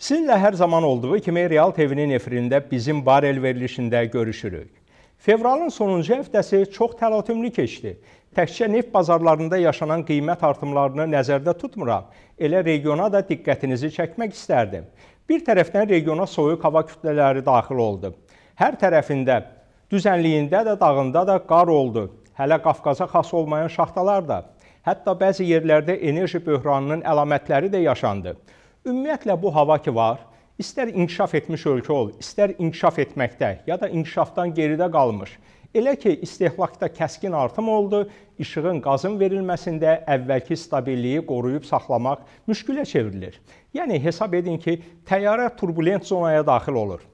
Sizinlə hər zaman olduğu kimi Real TV-nin efirində bizim barel verilişində görüşürük. Fevralın sonuncu həftəsi çox təlatümlü keçdi. Təkcə neft bazarlarında yaşanan qiymət artımlarını nəzərdə tutmuram, elə regiona da diqqətinizi çəkmək istərdim. Bir tərəfdən regiona soyuq hava kütlələri daxil oldu. Hər tərəfində, düzənliyində də, dağında da qar oldu. Hələ Qafqaza xas olmayan şaxtalar da. Hətta bəzi yerlərdə enerji böhranının əlamətləri də yaşandı. Ümumiyyətlə bu hava ki var, istər inkişaf etmiş ölkə ol, istər inkişaf etməkdə ya da inkişafdan geridə qalmış, elə ki istehlakda kəskin artım oldu, işığın qazın verilməsində əvvəlki stabilliyi qoruyub saxlamaq müşkülə çevrilir. Yəni hesab edin ki, təyyarə turbulent zonaya daxil olur.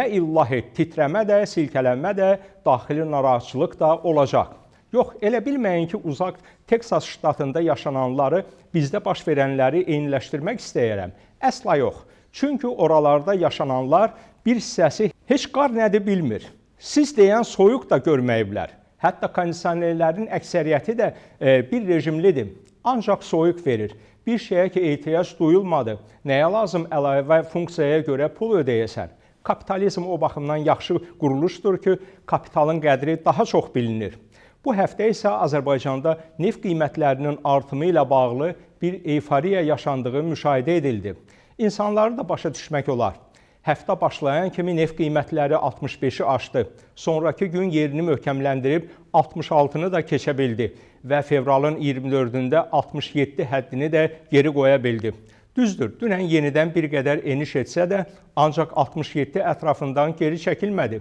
Nə illah et, titrəmə də, silkələnmə də, daxili narahatçılıq da olacaq. Yox, elə bilməyin ki, uzaq Teksas ştatında yaşananları bizdə baş verənləri eyniləşdirmək istəyirəm. Əsla yox. Çünki oralarda yaşananlar bir hissəsi heç qar nədir bilmir. Siz deyən soyuq da görməyiblər. Hətta kondisionerlərin əksəriyyəti də e, bir rejimlidir. Ancaq soyuq verir. Bir şeyə ki, ehtiyac duyulmadı. Nəyə lazım əlavə funksiyaya görə pul ödəyəsən? Kapitalizm o baxımdan yaxşı quruluşdur ki, kapitalın qədri daha çox bilinir. Bu həftə isə Azərbaycanda neft qiymətlərinin artımı ilə bağlı bir eyfariya yaşandığı müşahidə edildi. İnsanları da başa düşmək olar. Həftə başlayan kimi neft qiymətləri 65-i aşdı. Sonrakı gün yerini möhkəmləndirib 66-nı da keçə bildi və fevralın 24-də 67 həddini də geri qoya bildi. Düzdür, dünən yenidən bir qədər eniş etsə də, ancaq 67 ətrafından geri çəkilmədi.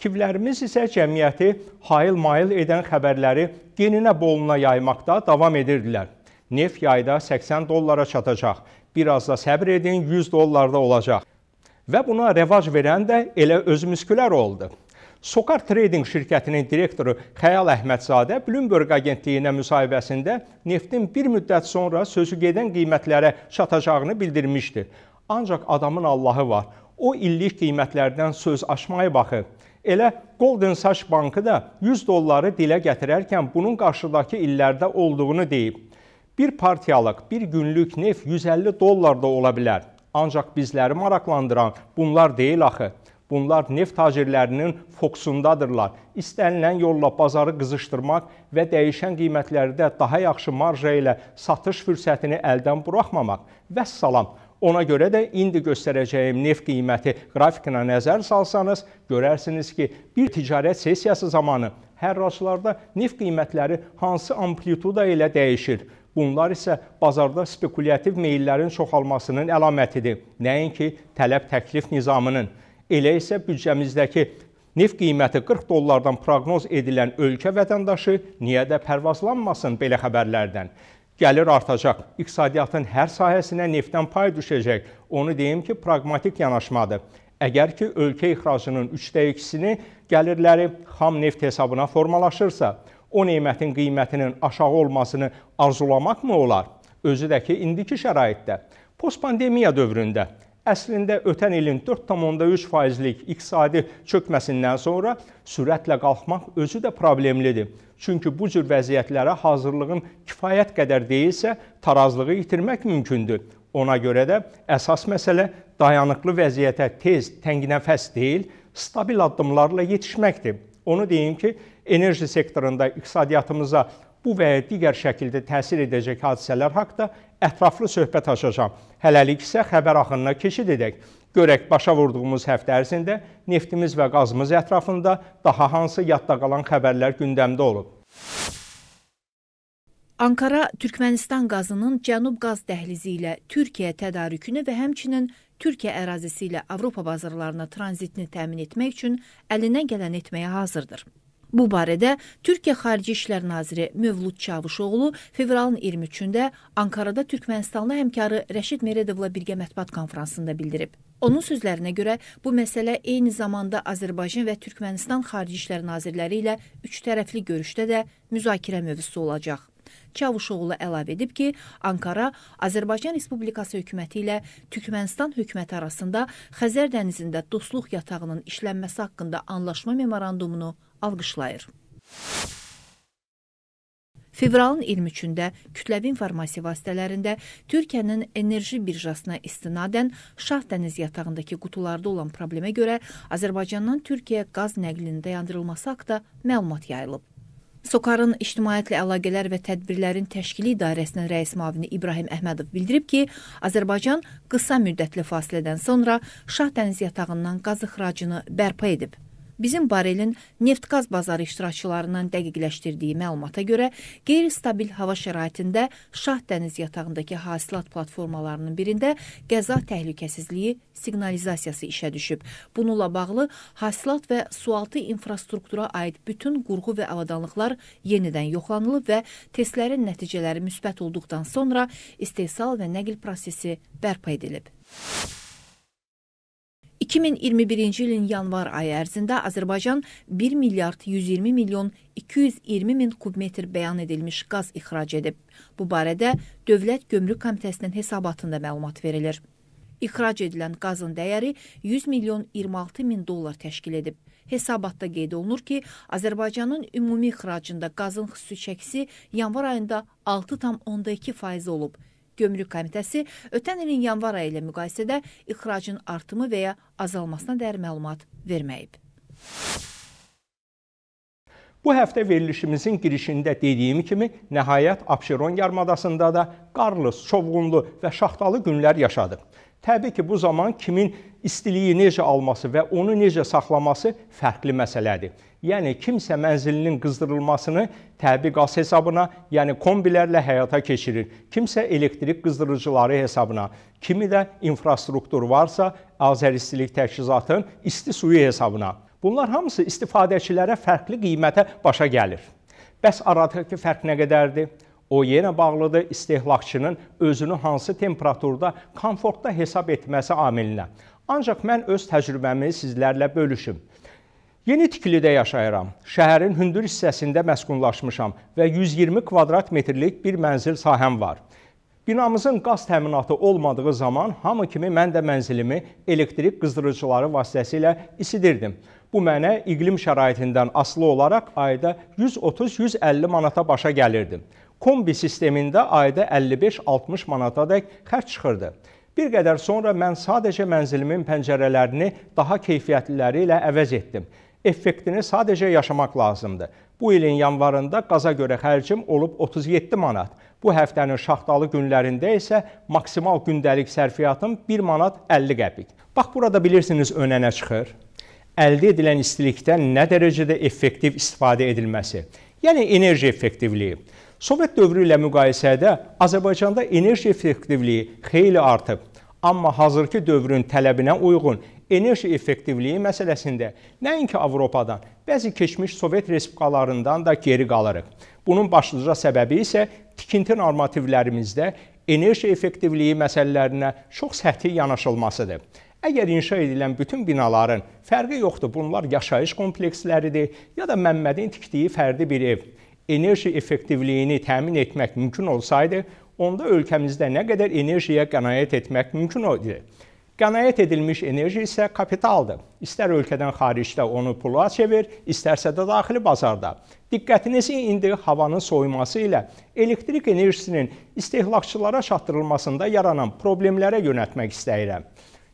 Fikirlərimiz isə cəmiyyəti hayıl-mayıl edən xəbərləri geninə boluna yaymaqda davam edirdilər. Neft yayda 80 dollara çatacaq, bir az da səbr edin 100 dollarda olacaq. Və buna rəvac verən də elə özümüzkülər oldu. Sokar Trading şirkətinin direktoru Xəyal Əhmədzadə Bloomberg agentliyinə müsahibəsində neftin bir müddət sonra sözü gedən qiymətlərə çatacağını bildirmişdi. Ancaq adamın Allahı var. O illik qiymətlərdən söz açmayı baxıb. Elə Golden Saç Bankı da 100 dolları dilə gətirərkən bunun qarşıdakı illərdə olduğunu deyib. Bir partiyalıq, bir günlük neft 150 dollar da ola bilər. Ancaq bizləri maraqlandıran bunlar deyil axı. Bunlar neft tacirlərinin fokusundadırlar. İstənilən yolla bazarı qızışdırmaq və dəyişən qiymətlərdə daha yaxşı marja ilə satış fürsətini əldən buraxmamaq. Və salam, Ona görə də indi göstərəcəyim neft qiyməti qrafikinə nəzər salsanız, görərsiniz ki, bir ticarət sessiyası zamanı hərraclarda neft qiymətləri hansı amplituda ilə dəyişir. Bunlar isə bazarda spekulyativ meyillərin çoxalmasının əlamətidir. Nəinki tələb-təklif nizamının. Elə isə büdcəmizdəki neft qiyməti 40 dollardan proqnoz edilən ölkə vətəndaşı niyə də pərvazlanmasın belə xəbərlərdən? gəlir artacaq. İqtisadiyyatın hər sahəsinə neftdən pay düşəcək. Onu deyim ki, praqmatik yanaşmadır. Əgər ki, ölkə ixracının 3də 2-sini gəlirləri xam neft hesabına formalaşırsa, o neymətin qiymətinin aşağı olmasını arzulamaq mı olar? Özü də ki, indiki şəraitdə, postpandemiya dövründə əslində ötən ilin 4,3 faizlik iqtisadi çökməsindən sonra sürətlə qalxmaq özü də problemlidir. Çünki bu cür vəziyyətlərə hazırlığın kifayət qədər deyilsə, tarazlığı itirmək mümkündür. Ona görə də əsas məsələ dayanıqlı vəziyyətə tez, təngnəfəs deyil, stabil addımlarla yetişməkdir. Onu deyim ki, enerji sektorunda iqtisadiyyatımıza bu və ya digər şəkildə təsir edəcək hadisələr haqqında ətraflı söhbət açacağam. Hələlik isə xəbər axınına keçid edək. Görək başa vurduğumuz həftə ərzində neftimiz və qazımız ətrafında daha hansı yadda qalan xəbərlər gündəmdə olub. Ankara Türkmənistan qazının Cənub qaz dəhlizi ilə Türkiyə tədarükünü və həmçinin Türkiyə ərazisi ilə Avropa bazarlarına tranzitini təmin etmək üçün əlindən gələn etməyə hazırdır. Bu barədə Türkiyə Xarici İşlər naziri Mövlud Çavuşoğlu fevralın 23-də Ankarada Türkmənistanlı həmkarı Rəşid Meredovla birgə mətbuat konfransında bildirib. Onun sözlərinə görə bu məsələ eyni zamanda Azərbaycan və Türkmənistan Xarici İşlər nazirləri ilə üçtərəfli görüşdə də müzakirə mövzusu olacaq. Çavuşoğlu əlavə edib ki, Ankara Azərbaycan Respublikası hökuməti ilə Türkmənistan hökuməti arasında Xəzər dənizində dostluq yatağının işlənməsi haqqında anlaşma memorandumunu alqışlayır. Fevralın 23-də kütləvi informasiya vasitələrində Türkiyənin enerji birjasına istinadən Şah dəniz yatağındakı qutularda olan problemə görə Azərbaycandan Türkiyəyə qaz nəqlinin dayandırılması haqqında məlumat yayılıb. Sokarın İctimaiyyətlə Əlaqələr və Tədbirlərin Təşkili İdarəsinin rəis müavini İbrahim Əhmədov bildirib ki, Azərbaycan qısa müddətli fasilədən sonra Şah dəniz yatağından qaz ixracını bərpa edib. Bizim barelin neft-qaz bazarı iştirakçılarından dəqiqləşdirdiyi məlumata görə, qeyri-stabil hava şəraitində Şah dəniz yatağındakı hasilat platformalarının birində qəza təhlükəsizliyi siqnalizasiyası işə düşüb. Bununla bağlı hasilat və sualtı infrastruktura aid bütün qurğu və avadanlıqlar yenidən yoxlanılıb və testlərin nəticələri müsbət olduqdan sonra istehsal və nəql prosesi bərpa edilib. 2021-ci ilin yanvar ayı ərzində Azərbaycan 1 milyard 120 milyon 220 min kubmetr bəyan edilmiş qaz ixrac edib. Bu barədə Dövlət Gömrük Komitəsinin hesabatında məlumat verilir. İxrac edilən qazın dəyəri 100 milyon 26 min dollar təşkil edib. Hesabatda qeyd olunur ki, Azərbaycanın ümumi ixracında qazın xüsusi çəkisi yanvar ayında 6,2% olub. Gümrük Komitəsi ötən ilin yanvar ayı ilə müqayisədə ixracın artımı və ya azalmasına dəyər məlumat verməyib. Bu həftə verilişimizin girişində dediyim kimi, nəhayət Abşeron yarımadasında da qarlı, çovğunlu və şaxtalı günlər yaşadıq. Təbii ki, bu zaman kimin istiliyi necə alması və onu necə saxlaması fərqli məsələdir. Yəni kimsə mənzilinin qızdırılmasını təbii qaz hesabına, yəni kombilərlə həyata keçirir. Kimsə elektrik qızdırıcıları hesabına, kimi də infrastruktur varsa, Azəristilik Təchizatın isti suyu hesabına. Bunlar hamısı istifadəçilərə fərqli qiymətə başa gəlir. Bəs aradakı fərq nə qədərdir? O yerə bağlıdır istehlakçının özünü hansı temperaturda komfortda hesab etməsi amilinə. Ancaq mən öz təcrübəmi sizlərlə bölüşüm. Yeni tikilidə yaşayıram. Şəhərin hündür hissəsində məskunlaşmışam və 120 kvadrat metrlik bir mənzil sahəm var. Binamızın qaz təminatı olmadığı zaman hamı kimi mən də mənzilimi elektrik qızdırıcıları vasitəsilə isidirdim. Bu mənə iqlim şəraitindən asılı olaraq ayda 130-150 manata başa gəlirdi kombi sistemində ayda 55-60 manatadək xərç çıxırdı. Bir qədər sonra mən sadəcə mənzilimin pəncərələrini daha keyfiyyətliləri ilə əvəz etdim. Effektini sadəcə yaşamaq lazımdır. Bu ilin yanvarında qaza görə xərcim olub 37 manat. Bu həftənin şaxtalı günlərində isə maksimal gündəlik sərfiyyatım 1 manat 50 qəpik. Bax burada bilirsiniz önənə çıxır. Əldə edilən istilikdən nə dərəcədə effektiv istifadə edilməsi, yəni enerji effektivliyi. Sovet dövrü ilə müqayisədə Azərbaycanda enerji effektivliyi xeyli artıb. Amma hazırki dövrün tələbinə uyğun enerji effektivliyi məsələsində nəinki Avropadan, bəzi keçmiş Sovet respublikalarından da geri qalırıq. Bunun başlıca səbəbi isə tikinti normativlərimizdə enerji effektivliyi məsələlərinə çox səthi yanaşılmasıdır. Əgər inşa edilən bütün binaların fərqi yoxdur, bunlar yaşayış kompleksləridir ya da Məmmədin tikdiyi fərdi bir ev enerji effektivliyini təmin etmək mümkün olsaydı, onda ölkəmizdə nə qədər enerjiyə qənaət etmək mümkün idi. Qənaət edilmiş enerji isə kapitaldır. İstər ölkədən xaricdə onu pula çevir, istərsə də daxili bazarda. Diqqətinizi indi havanın soyuması ilə elektrik enerjisinin istehlakçılara çatdırılmasında yaranan problemlərə yönəltmək istəyirəm.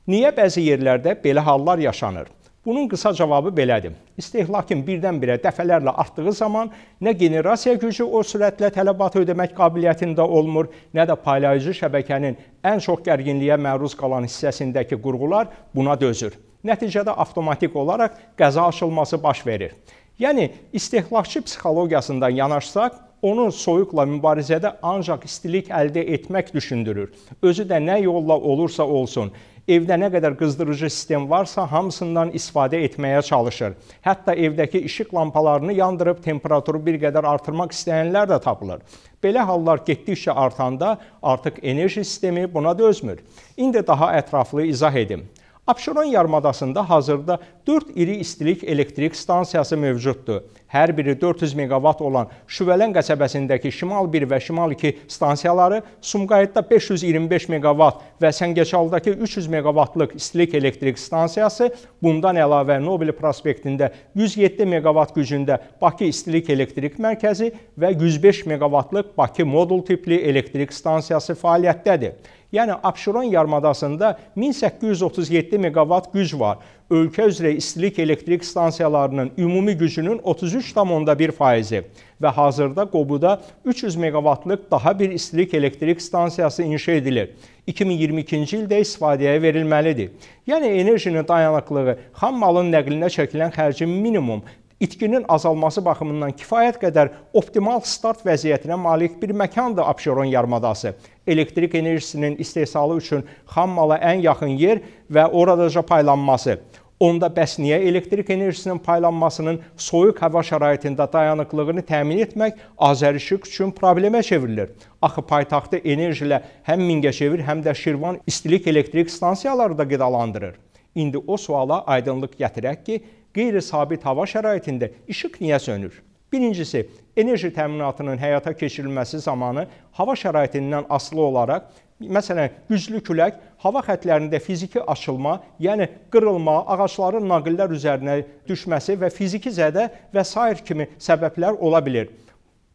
Niyə bəzi yerlərdə belə hallar yaşanır? Bunun qısa cavabı belədir. İstehlakın birdən-birə dəfələrlə artdığı zaman nə generasiya gücü o sürətlə tələbatı ödəmək qabiliyyətində olmur, nə də paylayıcı şəbəkənin ən çox gərginliyə məruz qalan hissəsindəki qurğular buna dözür. Nəticədə avtomatik olaraq qəza aşılması baş verir. Yəni istehlakçı psixologiyasından yanaşsaq, onu soyuqla mübarizədə ancaq istilik əldə etmək düşündürür. Özü də nə yolla olursa olsun, Evdə nə qədər qızdırıcı sistem varsa, hamısından istifadə etməyə çalışır. Hətta evdəki işıq lampalarını yandırıb temperaturu bir qədər artırmaq istəyənlər də tapılır. Belə hallar getdikcə artanda artıq enerji sistemi buna dözmür. İndi daha ətraflı izah edim. Abşeron yarımadasında hazırda 4 iri istilik elektrik stansiyası mövcuddur. Hər biri 400 meqavat olan Şüvələn qəsəbəsindəki Şimal 1 və Şimal 2 stansiyaları Sumqayıtda 525 meqavat və Səngəçaldakı 300 meqavatlıq istilik elektrik stansiyası, bundan əlavə Nobel prospektində 107 meqavat gücündə Bakı İstilik Elektrik Mərkəzi və 105 meqavatlıq Bakı modul tipli elektrik stansiyası fəaliyyətdədir. Yəni Abşeron yarımadasında 1837 meqavat güc var. Ölkə üzrə istilik elektrik stansiyalarının ümumi gücünün 33,1 faizi və hazırda Qobuda 300 meqavatlıq daha bir istilik elektrik stansiyası inşa edilir. 2022-ci ildə istifadəyə verilməlidir. Yəni enerjinin dayanıqlığı xam malın nəqlinə çəkilən xərcin minimum itkinin azalması baxımından kifayət qədər optimal start vəziyyətinə malik bir məkandır Abşeron yarımadası. Elektrik enerjisinin istehsalı üçün xammala ən yaxın yer və oradaca paylanması. Onda bəs niyə elektrik enerjisinin paylanmasının soyuq hava şəraitində dayanıqlığını təmin etmək Azərişıq üçün problemə çevrilir? Axı paytaxtı enerji ilə həm Mingəçevir, həm də Şirvan istilik elektrik stansiyaları da qidalandırır. İndi o suala aydınlıq gətirək ki, qeyri-sabit hava şəraitində işıq niyə sönür? Birincisi, enerji təminatının həyata keçirilməsi zamanı hava şəraitindən asılı olaraq, məsələn, güclü külək hava xətlərində fiziki açılma, yəni qırılma, ağacların naqillər üzərinə düşməsi və fiziki zədə və sair kimi səbəblər ola bilər.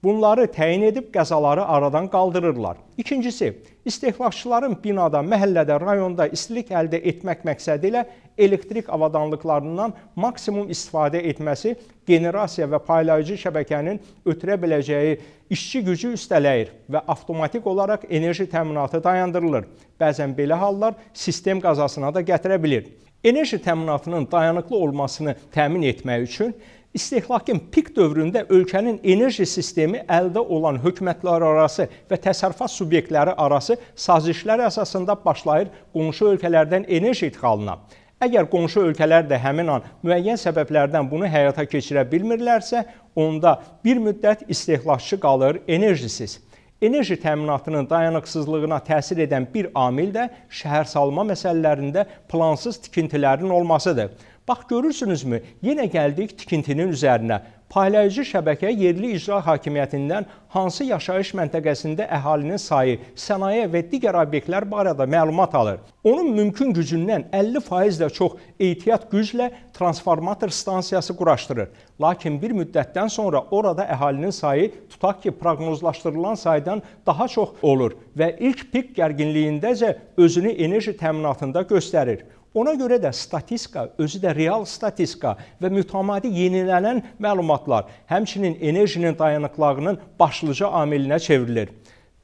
Bunları təyin edib qəzaları aradan qaldırırlar. İkincisi, istehlakçıların binada, məhəllədə, rayonda istilik əldə etmək məqsədi ilə elektrik avadanlıqlarından maksimum istifadə etməsi generasiya və paylayıcı şəbəkənin ötürə biləcəyi işçi gücü üstələyir və avtomatik olaraq enerji təminatı dayandırılır. Bəzən belə hallar sistem qazasına da gətirə bilir. Enerji təminatının dayanıqlı olmasını təmin etmək üçün İstehlakın pik dövründə ölkənin enerji sistemi əldə olan hökumətlər arası və təsərrüfat subyektləri arası sazişlər əsasında başlayır qonşu ölkələrdən enerji idxalına. Əgər qonşu ölkələr də həmin an müəyyən səbəblərdən bunu həyata keçirə bilmirlərsə, onda bir müddət istehlakçı qalır enerjisiz. Enerji təminatının dayanıqsızlığına təsir edən bir amil də şəhərsalma məsələlərində plansız tikintilərin olmasıdır. Bax görürsünüzmü? Yenə gəldik tikintinin üzərinə. Paylayıcı şəbəkə yerli icra hakimiyyətindən hansı yaşayış məntəqəsində əhalinin sayı, sənaye və digər obyektlər barədə məlumat alır. Onun mümkün gücündən 50% də çox ehtiyat güclə transformator stansiyası quraşdırır. Lakin bir müddətdən sonra orada əhalinin sayı tutaq ki, proqnozlaşdırılan saydan daha çox olur və ilk pik gərginliyindəcə özünü enerji təminatında göstərir. Ona görə də statistika, özü də real statistika və mütəmadi yenilənən məlumatlar həmçinin enerjinin dayanıqlığının başlıca amilinə çevrilir.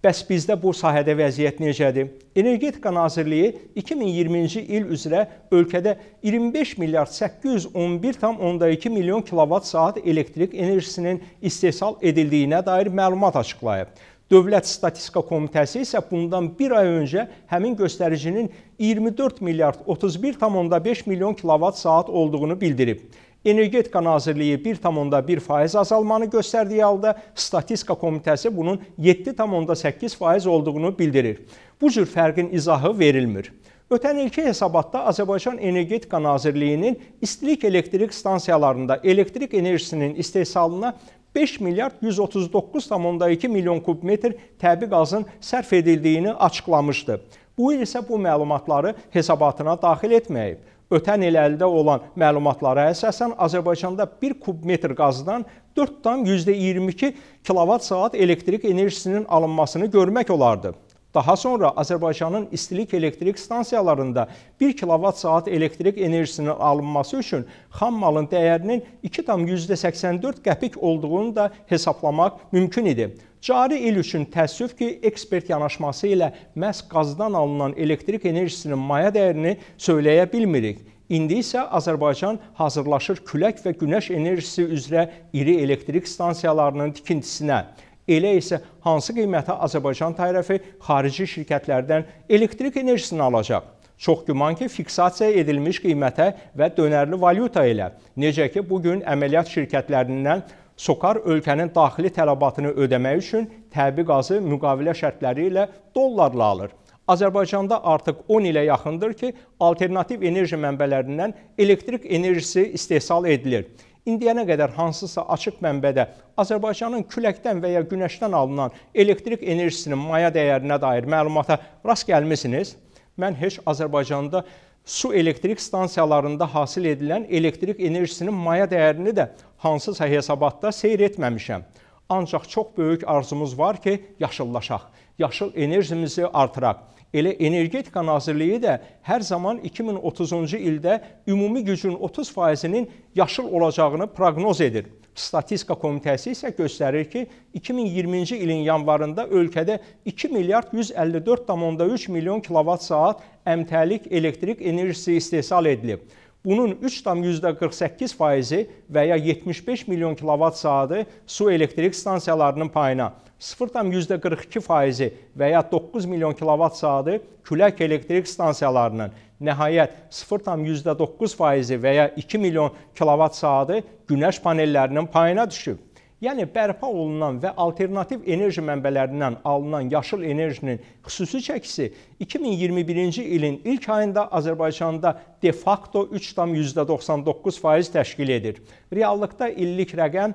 Bəs bizdə bu sahədə vəziyyət necədir? Energetika Nazirliyi 2020-ci il üzrə ölkədə 25 milyard 811,2 milyon kilovat saat elektrik enerjisinin istehsal edildiyinə dair məlumat açıqlayıb. Dövlət Statistika Komitəsi isə bundan bir ay öncə həmin göstəricinin 24 milyard 31,5 milyon kilovat saat olduğunu bildirib. Energetika Nazirliyi 1,1% azalmanı göstərdiyi halda Statistika Komitəsi bunun 7,8% olduğunu bildirir. Bu cür fərqin izahı verilmir. Ötən ilki hesabatda Azərbaycan Energetika Nazirliyinin istilik elektrik stansiyalarında elektrik enerjisinin istehsalına 5 milyard 139,2 milyon kubmetr təbii qazın sərf edildiyini açıqlamışdı. Bu il isə bu məlumatları hesabatına daxil etməyib. Ötən il əldə olan məlumatlara əsasən Azərbaycanda 1 kubmetr qazdan 4,22 kilovat saat elektrik enerjisinin alınmasını görmək olardı. Daha sonra Azərbaycanın istilik elektrik stansiyalarında 1 kilovat saat elektrik enerjisinin alınması üçün xam malın dəyərinin 2,84 qəpik olduğunu da hesablamaq mümkün idi. Cari il üçün təəssüf ki, ekspert yanaşması ilə məhz qazdan alınan elektrik enerjisinin maya dəyərini söyləyə bilmirik. İndi isə Azərbaycan hazırlaşır külək və günəş enerjisi üzrə iri elektrik stansiyalarının tikintisinə. Elə isə hansı qiymətə Azərbaycan tərəfi xarici şirkətlərdən elektrik enerjisini alacaq? Çox güman ki, fiksasiya edilmiş qiymətə və dönərli valyuta ilə. Necə ki, bu gün əməliyyat şirkətlərindən Sokar ölkənin daxili tələbatını ödəmək üçün təbii qazı müqavilə şərtləri ilə dollarla alır. Azərbaycanda artıq 10 ilə yaxındır ki, alternativ enerji mənbələrindən elektrik enerjisi istehsal edilir indiyənə qədər hansısa açıq mənbədə Azərbaycanın küləkdən və ya günəşdən alınan elektrik enerjisinin maya dəyərinə dair məlumata rast gəlmisiniz? Mən heç Azərbaycanda su elektrik stansiyalarında hasil edilən elektrik enerjisinin maya dəyərini də hansısa hesabatda seyr etməmişəm. Ancaq çox böyük arzumuz var ki, yaşıllaşaq, yaşıl enerjimizi artıraq elə Energetika Nazirliyi də hər zaman 2030-cu ildə ümumi gücün 30%-nin yaşıl olacağını proqnoz edir. Statistika Komitəsi isə göstərir ki, 2020-ci ilin yanvarında ölkədə 2 milyard 154,3 milyon kilovat saat əmtəlik elektrik enerjisi istehsal edilib. Bunun 3,48 faizi və ya 75 milyon kilovat saatı su elektrik stansiyalarının payına, 0,42 faizi və ya 9 milyon kilovat saatı külək elektrik stansiyalarının, nəhayət 0,9 faizi və ya 2 milyon kilovat saatı günəş panellərinin payına düşüb. Yəni bərpa olunan və alternativ enerji mənbələrindən alınan yaşıl enerjinin xüsusi çəkisi 2021-ci ilin ilk ayında Azərbaycanda de facto 3,99% təşkil edir. Reallıqda illik rəqəm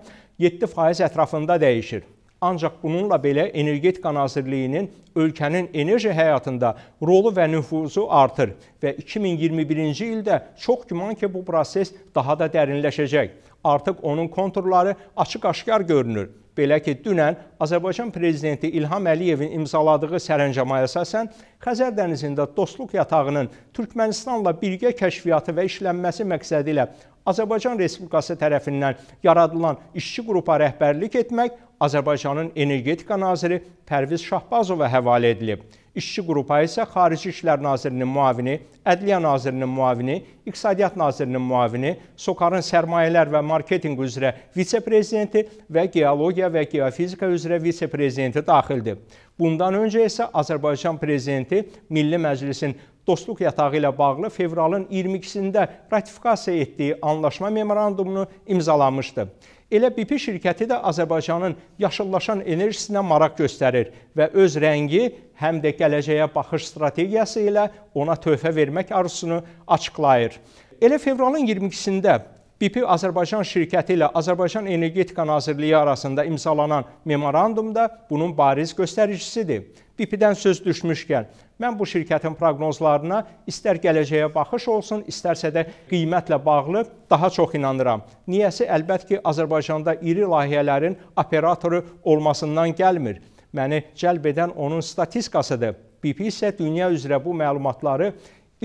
7% ətrafında dəyişir. Ancaq bununla belə Energetika Nazirliyinin ölkənin enerji həyatında rolu və nüfuzu artır və 2021-ci ildə çox güman ki, bu proses daha da dərinləşəcək. Artıq onun konturları açıq-aşkar görünür. Belə ki, dünən Azərbaycan prezidenti İlham Əliyevin imzaladığı sərəncamaya əsasən Xəzər dənizində dostluq yatağının Türkmenistanla birgə kəşfiyyatı və işlənməsi məqsədi ilə Azərbaycan Respublikası tərəfindən yaradılan işçi qrupa rəhbərlik etmək Azərbaycanın energetika naziri Pərviz Şahbazova həvalə edilib. İşçi qrupa isə Xarici İşlər Nazirinin müavini, Ədliyyə Nazirinin müavini, İqtisadiyyat Nazirinin müavini, Sokarın Sərmayələr və Marketinq üzrə vitse-prezidenti və Geologiya və Geofizika üzrə vitse-prezidenti daxildir. Bundan öncə isə Azərbaycan prezidenti Milli Məclisin Dostluq yatağı ilə bağlı fevralın 22-sində ratifikasiya etdiyi anlaşma memorandumunu imzalamışdı. Elə BP şirkəti də Azərbaycanın yaşıllaşan enerjisinə maraq göstərir və öz rəngi həm də gələcəyə baxış strategiyası ilə ona töhfə vermək arzusunu açıqlayır. Elə fevralın 22-sində BP Azərbaycan şirkəti ilə Azərbaycan Energetika Nazirliyi arasında imzalanan memorandumda bunun bariz göstəricisidir. BP-dən söz düşmüşkən, mən bu şirkətin proqnozlarına istər gələcəyə baxış olsun, istərsə də qiymətlə bağlı daha çox inanıram. Niyəsi əlbət ki, Azərbaycanda iri layihələrin operatoru olmasından gəlmir. Məni cəlb edən onun statistikasıdır. BP isə dünya üzrə bu məlumatları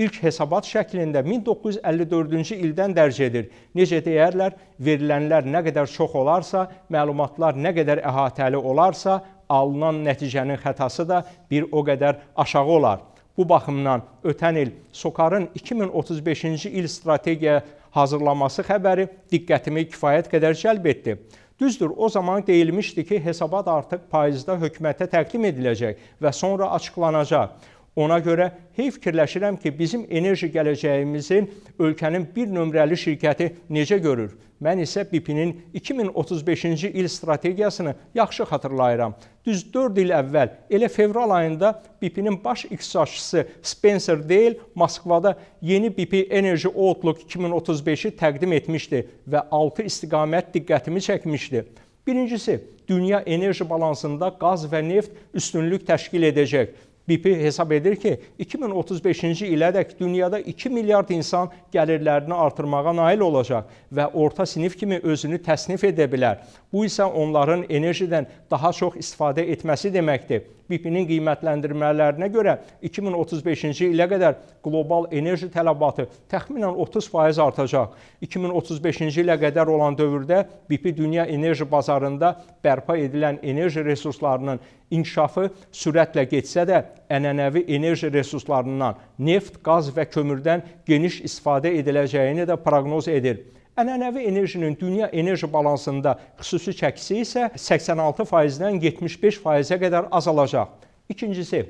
ilk hesabat şəklində 1954-cü ildən dərc edir. Necə deyərlər, verilənlər nə qədər çox olarsa, məlumatlar nə qədər əhatəli olarsa, alınan nəticənin xətası da bir o qədər aşağı olar. Bu baxımdan ötən il SOCAR-ın 2035-ci il strategiya hazırlaması xəbəri diqqətimi kifayət qədər cəlb etdi. Düzdür, o zaman deyilmişdi ki, hesabat artıq payızda hökumətə təqdim ediləcək və sonra açıqlanacaq. Ona görə hey fikirləşirəm ki, bizim enerji gələcəyimizin ölkənin bir nömrəli şirkəti necə görür? Mən isə BP-nin 2035-ci il strategiyasını yaxşı xatırlayıram. Düz 4 il əvvəl, elə fevral ayında BP-nin baş iqtisadçısı Spencer Dale Moskvada yeni BP Energy Outlook 2035-i təqdim etmişdi və 6 istiqamət diqqətimi çəkmişdi. Birincisi, dünya enerji balansında qaz və neft üstünlük təşkil edəcək BP hesab edir ki, 2035-ci ilədək dünyada 2 milyard insan gəlirlərini artırmağa nail olacaq və orta sinif kimi özünü təsnif edə bilər. Bu isə onların enerjidən daha çox istifadə etməsi deməkdir. BP-nin qiymətləndirmələrinə görə 2035-ci ilə qədər qlobal enerji tələbatı təxminən 30% artacaq. 2035-ci ilə qədər olan dövrdə BP dünya enerji bazarında bərpa edilən enerji resurslarının inkişafı sürətlə getsə də ənənəvi enerji resurslarından neft, qaz və kömürdən geniş istifadə ediləcəyini də proqnoz edir. Ənənəvi enerjinin dünya enerji balansında xüsusi çəkisi isə 86%-dən 75%-ə qədər azalacaq. İkincisi,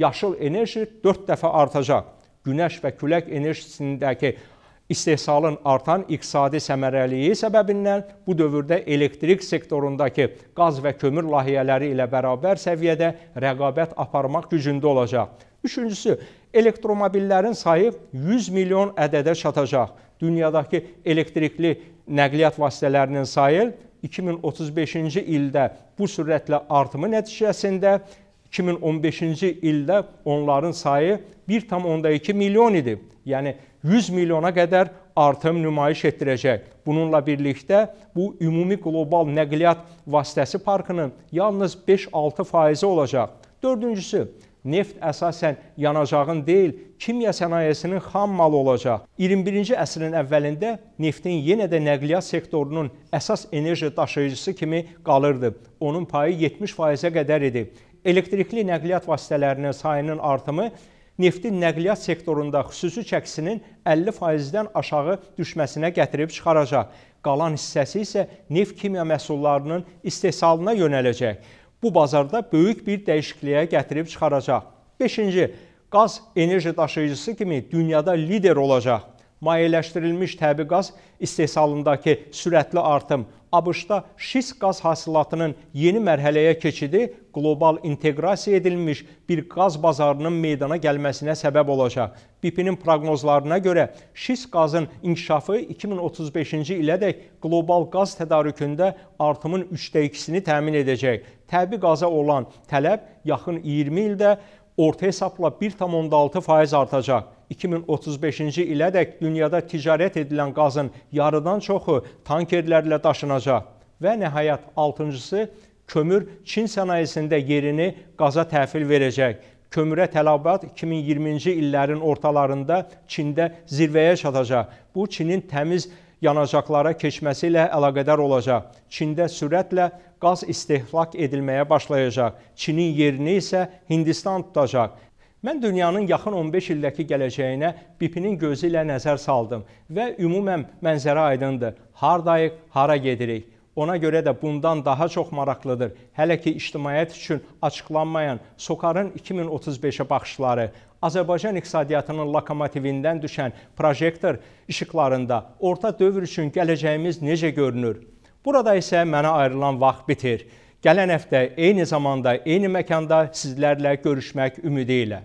yaşıl enerji 4 dəfə artacaq. Günəş və külək enerjisindəki istehsalın artan iqtisadi səmərəliyi səbəbindən bu dövrdə elektrik sektorundakı qaz və kömür layihələri ilə bərabər səviyyədə rəqabət aparmaq gücündə olacaq. Üçüncüsü, elektromobillərin sayı 100 milyon ədədə çatacaq dünyadakı elektrikli nəqliyyat vasitələrinin sayı 2035-ci ildə bu sürətlə artımı nəticəsində 2015-ci ildə onların sayı 1,2 milyon idi. Yəni 100 milyona qədər artım nümayiş etdirəcək. Bununla birlikdə bu ümumi qlobal nəqliyyat vasitəsi parkının yalnız 5-6 faizi olacaq. Dördüncüsü, neft əsasən yanacağın deyil, kimya sənayesinin xam malı olacaq. 21-ci əsrin əvvəlində neftin yenə də nəqliyyat sektorunun əsas enerji daşıyıcısı kimi qalırdı. Onun payı 70%-ə qədər idi. Elektrikli nəqliyyat vasitələrinin sayının artımı neftin nəqliyyat sektorunda xüsusi çəkisinin 50%-dən aşağı düşməsinə gətirib çıxaracaq. Qalan hissəsi isə neft kimya məhsullarının istehsalına yönələcək bu bazarda böyük bir dəyişikliyə gətirib çıxaracaq. 5-ci, qaz enerji daşıyıcısı kimi dünyada lider olacaq. Mayeləşdirilmiş təbii qaz istehsalındakı sürətli artım ABŞ-da şis qaz hasilatının yeni mərhələyə keçidi qlobal inteqrasiya edilmiş bir qaz bazarının meydana gəlməsinə səbəb olacaq. BP-nin proqnozlarına görə şis qazın inkişafı 2035-ci ilədək qlobal qaz tədarükündə artımın 3də 2-sini təmin edəcək. Təbii qaza olan tələb yaxın 20 ildə orta hesabla 1,6% artacaq. 2035-ci ilədək dünyada ticarət edilən qazın yarıdan çoxu tankerlərlə daşınacaq və nəhayət altıncısı kömür Çin sənayesində yerini qaza təhvil verəcək. Kömürə tələbat 2020-ci illərin ortalarında Çində zirvəyə çatacaq. Bu Çinin təmiz yanacaqlara keçməsi ilə əlaqədar olacaq. Çində sürətlə qaz istehlak edilməyə başlayacaq. Çinin yerini isə Hindistan tutacaq. Mən dünyanın yaxın 15 ildəki gələcəyinə BİP-nin gözü ilə nəzər saldım və ümumən mənzərə aydındır. Hardayıq, hara gedirik? Ona görə də bundan daha çox maraqlıdır. Hələ ki ictimaiyyət üçün açıqlanmayan Sokarın 2035-ə baxışları, Azərbaycan iqtisadiyyatının lokomotivindən düşən projektor işıqlarında orta dövr üçün gələcəyimiz necə görünür? Burada isə mənə ayrılan vaxt bitir. Gələn həftə eyni zamanda, eyni məkanda sizlərlə görüşmək ümidi ilə.